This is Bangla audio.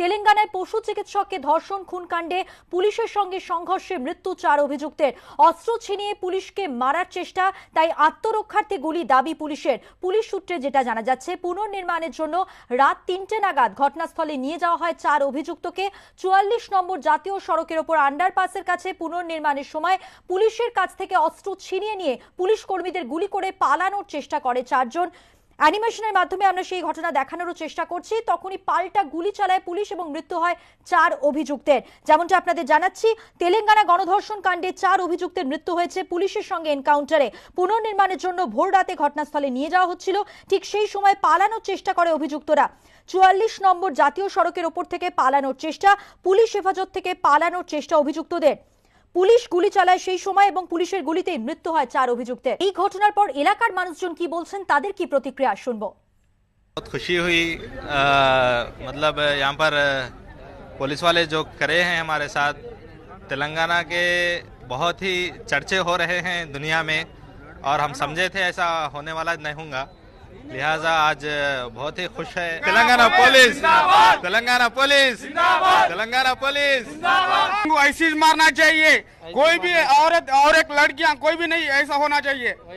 তেলেঙ্গানায় পশু চিকিৎসককে ধর্ষণ খুনকাণ্ডে পুলিশের সঙ্গে সংঘর্ষে মৃত্যু চার অভিযুক্তের অস্ত্র ছিনিয়ে পুলিশকে মারার চেষ্টা তাই আত্মরক্ষার্থে গুলি দাবি পুলিশের পুলিশ সূত্রে যেটা জানা যাচ্ছে পুনর্নির্মাণের জন্য রাত তিনটে নাগাদ ঘটনাস্থলে নিয়ে যাওয়া হয় চার অভিযুক্তকে চুয়াল্লিশ নম্বর জাতীয় সড়কের ওপর আন্ডারপাসের কাছে পুনর্নির্মাণের সময় পুলিশের কাছ থেকে অস্ত্র ছিনিয়ে নিয়ে পুলিশ কর্মীদের গুলি করে পালানোর চেষ্টা করে চারজন অ্যানিমেশনের মাধ্যমে আমরা সেই ঘটনা দেখানোরও চেষ্টা করছি তখনই পাল্টা গুলি চালায় পুলিশ এবং মৃত্যু হয় চার অভিযুক্তের যেমনটা আপনাদের জানাচ্ছি তেলেঙ্গানা গণধর্ষণ কাণ্ডে চার অভিযুক্তের মৃত্যু হয়েছে পুলিশের সঙ্গে এনকাউন্টারে পুনর্নির্মাণের জন্য ভোর রাতে ঘটনাস্থলে নিয়ে যাওয়া হচ্ছিল ঠিক সেই সময় পালানোর চেষ্টা করে অভিযুক্তরা চুয়াল্লিশ নম্বর জাতীয় সড়কের ওপর থেকে পালানোর চেষ্টা পুলিশ হেফাজত থেকে পালানোর চেষ্টা অভিযুক্তদের পুলিশ গুলি চালায় সেই সময় এবং পুলিশের গুলিতেই মৃত্যু হয় চার অভিযুক্তের এই ঘটনার পর এলাকার মানুষজন কি বলছেন তাদের কি প্রতিক্রিয়া শুনবো খুব খুশি হই মানে মানে यहां पर पुलिस वाले जो करे हैं हमारे साथ तेलंगाना के बहुत ही चर्चे हो रहे हैं दुनिया में और हम समझे थे ऐसा होने वाला नहीं होगा लिहाजा आज बहुत ही खुश है Telangana police Telangana police Telangana police ऐसी मारना चाहिए कोई भी औरत और एक लड़कियां कोई भी नहीं ऐसा होना चाहिए